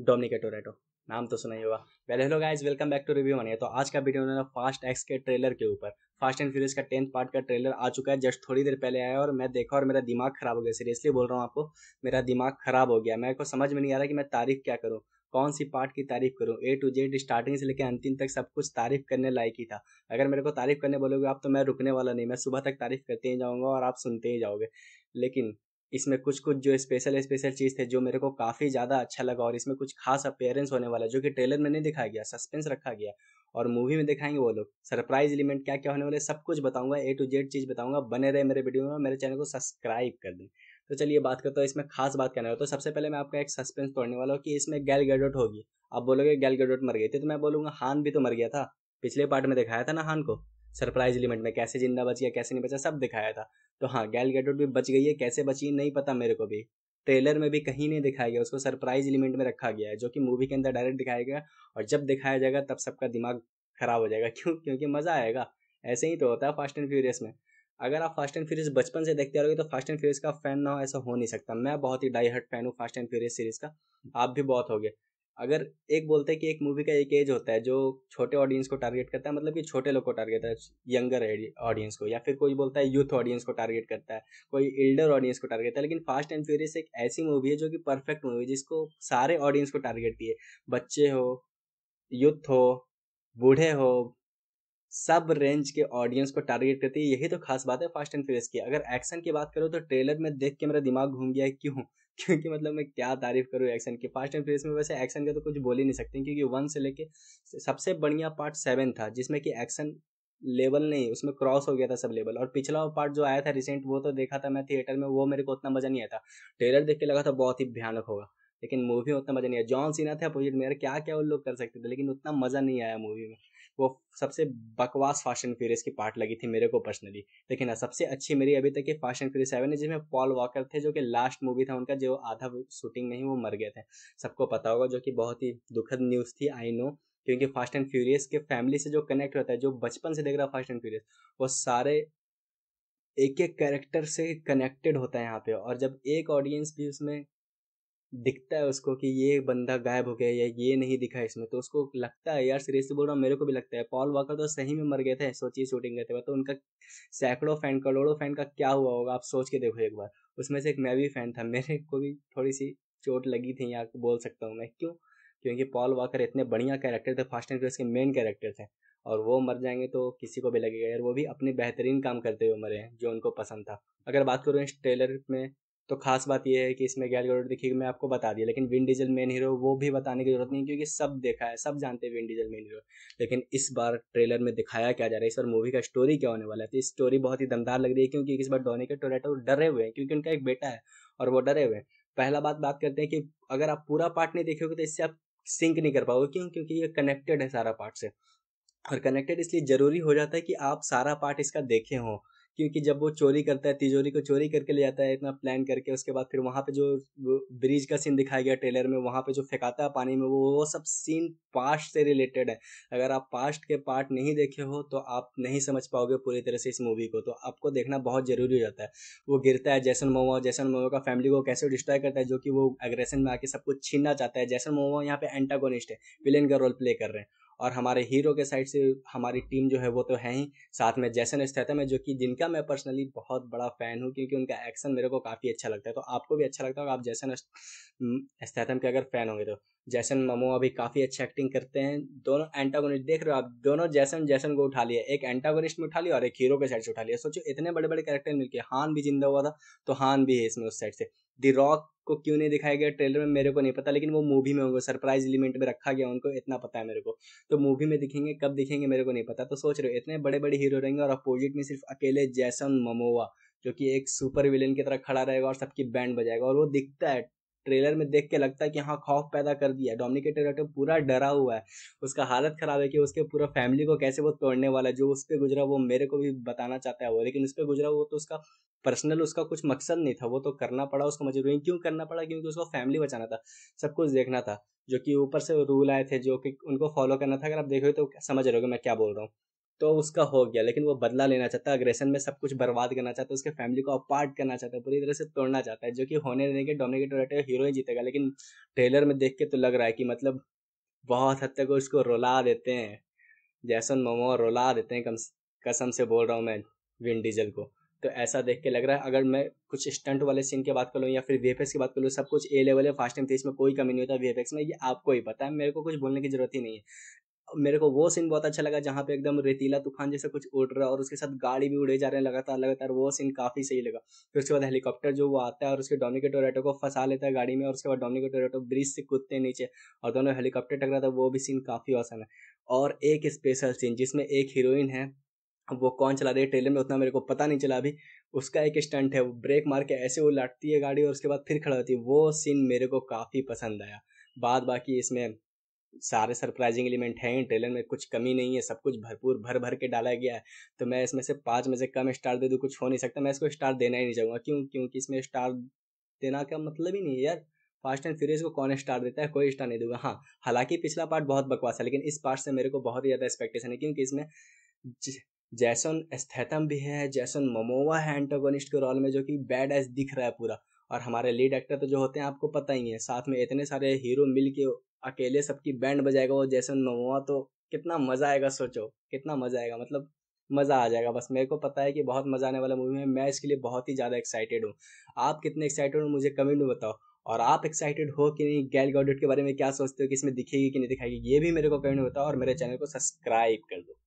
Dominica Toretto तो। नाम तो सुना ही होगा well hello guys welcome back to review money तो आज का वीडियो मैंने फास्ट एक्स के ट्रेलर के ऊपर फास्ट एंड फ्यूरियस का टेंथ पार्ट का ट्रेलर आ चुका है जस्ट थोड़ी देर पहले आया और मैं देखा और मेरा दिमाग खराब हो गया सीरियसली बोल रहा हूँ आपको मेरा दिमाग खराब हो गया मेरे को समझ में नहीं आ रहा कि मैं तारीफ क्या करूँ कौन सी पार्ट की तारीफ करूँ ए टू जेड स्टार्टिंग से लेकर अंतिम तक सब कुछ तारीफ करने लायक ही था अगर मेरे को तारीफ करने बोलोगे आप तो मैं रुकने वाला नहीं मैं सुबह तक तारीफ करते ही जाऊँगा और आप सुनते ही जाओगे लेकिन इसमें कुछ कुछ जो स्पेशल स्पेशल चीज़ थे जो मेरे को काफ़ी ज़्यादा अच्छा लगा और इसमें कुछ खास अपेयरेंस होने वाला जो कि ट्रेलर में नहीं दिखाया गया सस्पेंस रखा गया और मूवी में दिखाएंगे वो लोग सरप्राइज एलिमेंट क्या क्या होने वाले सब कुछ बताऊंगा ए टू जेड चीज़ बताऊंगा बने रहे मेरे वीडियो में मेरे चैनल को सब्सक्राइब कर दें तो चलिए बात करता हूँ इसमें खास बात कहना वाला तो सबसे पहले मैं आपका एक सस्पेंस तोड़ने वाला हूँ कि इसमें गैल गैडोट होगी आप बोलोगे गैल गैडोट मर गई थी तो मैं बोलूँगा हान भी तो मर गया था पिछले पार्ट में दिखाया था ना हान को सरप्राइज एलिमेंट में कैसे जिंदा बची या कैसे नहीं बचा सब दिखाया था तो हाँ गैल गैडोट भी बच गई है कैसे बची नहीं पता मेरे को भी ट्रेलर में भी कहीं नहीं दिखाया गया उसको सरप्राइज एलिमेंट में रखा गया है जो कि मूवी के अंदर डायरेक्ट दिखाया गया और जब दिखाया जाएगा तब सबका दिमाग खराब हो जाएगा क्यों क्योंकि मज़ा आएगा ऐसे ही तो होता है फास्ट एंड फ्यूरियस में अगर आप फास्ट एंड फ्यूरियस बचपन से देखते रहोगे तो फास्ट एंड फ्यूरियस का फैन ना हो ऐसा हो नहीं सकता मैं बहुत ही डाई हर्ट फैन हूँ फास्ट एंड फ्यूरियस सीरीज़ का आप भी बहुत होगे अगर एक बोलते हैं कि एक मूवी का एक एज होता है जो छोटे ऑडियंस को टारगेट करता है मतलब कि छोटे लोग को टारगेट करता है यंगर ऑडियंस को या फिर कोई बोलता है यूथ ऑडियंस को टारगेट करता है कोई एल्डर ऑडियंस को टारगेट करता है लेकिन फास्ट एंड फ्यूरियस एक ऐसी मूवी है जो कि परफेक्ट मूवी जिसको सारे ऑडियंस को टारगेट किए बच्चे हो यूथ हो बूढ़े हो सब रेंज के ऑडियंस को टारगेट करती है यही तो खास बात है फास्ट एंड फ्यूरियस की अगर एक्शन की बात करो तो ट्रेलर में देख के मेरा दिमाग घूम गया है क्यों क्योंकि मतलब मैं क्या तारीफ करूँ एक्शन की फास्ट एंड फ्यूरियस में वैसे एक्शन का तो कुछ बोल ही नहीं सकते क्योंकि वन से लेके सबसे बढ़िया पार्ट सेवन था जिसमें कि एक्शन लेवल नहीं उसमें क्रॉस हो गया था सब लेवल और पिछला पार्ट जो आया था रिसेंट वो तो देखा था मैं थिएटर में वो मेरे को उतना मज़ा नहीं आया था ट्रेलर देख के लगा था बहुत ही भयानक होगा लेकिन मूवी में उतना मज़ा नहीं आया जॉन सीना था अपोजिट मेरा क्या क्या वो लोग कर सकते थे लेकिन उतना मज़ा नहीं आया मूवी में वो सबसे बकवास फास्ट एंड फ्यूरियस की पार्ट लगी थी मेरे को पर्सनली लेकिन सबसे अच्छी मेरी अभी तक की फास्ट एंड फ्यूरियस सेवन है जिसमें पॉल वॉकर थे जो कि लास्ट मूवी था उनका जो आधा शूटिंग में ही वो मर गए थे सबको पता होगा जो कि बहुत ही दुखद न्यूज़ थी आई नो क्योंकि फास्ट एंड फ्यूरियस के फैमिली से जो कनेक्ट होता है जो बचपन से देख रहा है फास्ट एंड फ्यूरियस वो सारे एक एक कैरेक्टर से कनेक्टेड होता है यहाँ पे और जब एक ऑडियंस भी उसमें दिखता है उसको कि ये बंदा गायब हो गया या ये नहीं दिखा इसमें तो उसको लगता है यार सीरियसली बोल रहा हूँ मेरे को भी लगता है पॉल वॉकर तो सही में मर गए थे सोचिए शूटिंग करते हुए तो उनका सैकड़ों फैन करोड़ों फैन का क्या हुआ होगा आप सोच के देखो एक बार उसमें से एक मैं भी फैन था मेरे को भी थोड़ी सी चोट लगी थी यहाँ बोल सकता हूँ मैं क्यों क्योंकि पॉल वॉकर इतने बढ़िया कैरेक्टर थे फास्ट एंड के मेन कैरेक्टर थे और वो मर जाएंगे तो किसी को भी लगेगा यार वो भी अपने बेहतरीन काम करते हुए मरे हैं जो उनको पसंद था अगर बात करूँ इस ट्रेलर में तो खास बात यह है कि इसमें गैल गडोट देखिए मैं आपको बता दिया लेकिन विन डीजल मेन हीरो वो भी बताने की जरूरत नहीं क्योंकि सब देखा है सब जानते हैं विन डीजल मेन हीरो लेकिन इस बार ट्रेलर में दिखाया क्या जा रहा है इस बार मूवी का स्टोरी क्या होने वाला है तो इस स्टोरी बहुत ही दमदार लग रही है क्योंकि इस बार डोनी के टोरेटो डरे हुए हैं क्योंकि उनका एक बेटा है और वो डरे हुए हैं पहला बात बात करते हैं कि अगर आप पूरा पार्ट नहीं देखोगे तो इससे आप सिंक नहीं कर पाओगे क्यों क्योंकि ये कनेक्टेड है सारा पार्ट से और कनेक्टेड इसलिए ज़रूरी हो जाता है कि आप सारा पार्ट इसका देखे हों क्योंकि जब वो चोरी करता है तिजोरी को चोरी करके ले जाता है इतना प्लान करके उसके बाद फिर वहाँ पे जो ब्रिज का सीन दिखाया गया ट्रेलर में वहाँ पे जो फेंकाता है पानी में वो वो सब सीन पास्ट से रिलेटेड है अगर आप पास्ट के पार्ट नहीं देखे हो तो आप नहीं समझ पाओगे पूरी तरह से इस मूवी को तो आपको देखना बहुत ज़रूरी हो जाता है वो गिरता है जैसन मोवा जैसन मोवा का फैमिली को कैसे डिस्ट्रॉय करता है जो कि वो एग्रेशन में आके सब कुछ छीनना चाहता है जैसन मोवा यहाँ पे एंटागोनिस्ट है विलेन का रोल प्ले कर रहे हैं और हमारे हीरो के साइड से हमारी टीम जो है वो तो है ही साथ में जैसन स्थैतम है जो कि जिनका मैं पर्सनली बहुत बड़ा फ़ैन हूँ क्योंकि उनका एक्शन मेरे को काफ़ी अच्छा लगता है तो आपको भी अच्छा लगता होगा आप जैसन स्थैतम के अगर फ़ैन होंगे तो जैसन ममो अभी काफ़ी अच्छा एक्टिंग करते हैं दोनों एंटागोनिस्ट देख रहे हो आप दोनों जैसन जैसन को उठा लिया एक एंटागोनिस्ट में उठा लिया और एक हीरो के साइड से उठा लिया सोचो इतने बड़े बड़े कैरेक्टर मिलके हान भी जिंदा हुआ था तो हान भी है इसमें उस साइड से द रॉक को क्यों नहीं दिखाया गया ट्रेलर में मेरे को नहीं पता लेकिन वो मूवी में होगा सरप्राइज एलिमेंट में रखा गया उनको इतना पता है मेरे को तो मूवी में दिखेंगे कब दिखेंगे मेरे को नहीं पता तो सोच रहे हो इतने बड़े बड़े हीरो रहेंगे और अपोजिट में सिर्फ अकेले जैसन ममोवा जो कि एक सुपर विलेन की तरह खड़ा रहेगा और सबकी बैंड बजाएगा और वो दिखता है ट्रेलर में देख के लगता है कि हाँ खौफ पैदा कर दिया डोमिनिक टोरेटो तो पूरा डरा हुआ है उसका हालत ख़राब है कि उसके पूरा फैमिली को कैसे वो तोड़ने वाला है जो उस पर गुजरा वो मेरे को भी बताना चाहता है वो लेकिन उस पर गुजरा वो तो उसका पर्सनल उसका कुछ मकसद नहीं था वो तो करना पड़ा उसको मजबूरी क्यों करना पड़ा क्योंकि उसको फैमिली बचाना था सब कुछ देखना था जो कि ऊपर से रूल आए थे जो कि उनको फॉलो करना था अगर आप देखोगे तो समझ रहे हो मैं क्या बोल रहा हूँ तो उसका हो गया लेकिन वो बदला लेना चाहता है अग्रेशन में सब कुछ बर्बाद करना चाहता है उसके फैमिली को अपार्ट करना चाहता है पूरी तरह से तोड़ना चाहता है जो कि होने देने के डोमिनेट टोरेटो हीरो ही जीतेगा लेकिन ट्रेलर में देख के तो लग रहा है कि मतलब बहुत हद तक उसको रुला देते हैं जैसन मोमो रुला देते हैं कम कसम से बोल रहा हूँ मैं विन डीजल को तो ऐसा देख के लग रहा है अगर मैं कुछ स्टंट वाले सीन की बात कर लूँ या फिर वी की बात करूँ सब कुछ ए लेवल है फास्ट टाइम थी इसमें कोई कमी नहीं होता वी में ये आपको ही पता है मेरे को कुछ बोलने की जरूरत ही नहीं है मेरे को वो सीन बहुत अच्छा लगा जहाँ पे एकदम रेतीला तूफान जैसा कुछ उड़ रहा है और उसके साथ गाड़ी भी उड़े जा रहे हैं लगातार लगातार वो सीन काफी सही लगा फिर उसके बाद हेलीकॉप्टर जो वो आता है और उसके डोमिनिको टोरेटो को फंसा लेता है गाड़ी में और उसके बाद डोमिनिको टोरेटो ब्रिज से कूदते नीचे और दोनों हेलीकॉप्टर टकराता है वो भी सीन काफी औसम है और एक स्पेशल सीन जिसमें एक हीरोइन है वो कौन चला रही है ट्रेलर में उतना मेरे को पता नहीं चला अभी उसका एक स्टंट है वो ब्रेक मार के ऐसे वो लाटती है गाड़ी और उसके बाद फिर खड़ा होती है वो सीन मेरे को काफ़ी पसंद आया बाद बाकी इसमें सारे सरप्राइजिंग एलिमेंट हैं ट्रेलर में कुछ कमी नहीं है सब कुछ भरपूर भर भर के डाला गया है तो मैं इसमें से पाँच में से कम स्टार दे दूँ कुछ हो नहीं सकता मैं इसको स्टार देना ही नहीं चाहूँगा क्यों क्योंकि इसमें स्टार देना का मतलब ही नहीं है यार फास्ट एंड फ्यूरियस को कौन स्टार देता है कोई स्टार नहीं दूंगा हाँ हालांकि पिछला पार्ट बहुत बकवास है लेकिन इस पार्ट से मेरे को बहुत ही ज़्यादा एक्सपेक्टेशन है क्योंकि इसमें जैसन स्थैतम भी है जैसन मोमोवा है एंटोगोनिस्ट के रोल में जो कि बैड एस दिख रहा है पूरा और हमारे लीड एक्टर तो जो होते हैं आपको पता ही है साथ में इतने सारे हीरो मिल के अकेले सबकी बैंड बजाएगा वो जैसे नोवा तो कितना मज़ा आएगा सोचो कितना मज़ा आएगा मतलब मज़ा आ जाएगा बस मेरे को पता है कि बहुत मज़ा आने वाला मूवी है मैं इसके लिए बहुत ही ज़्यादा एक्साइटेड हूँ आप कितने एक्साइटेड हो मुझे कमेंट में बताओ और आप एक्साइटेड हो कि नहीं गैल गॉडेट के बारे में क्या सोचते हो कि इसमें दिखेगी कि नहीं दिखाएगी ये भी मेरे को कमेंट में बताओ और मेरे चैनल को सब्सक्राइब कर दो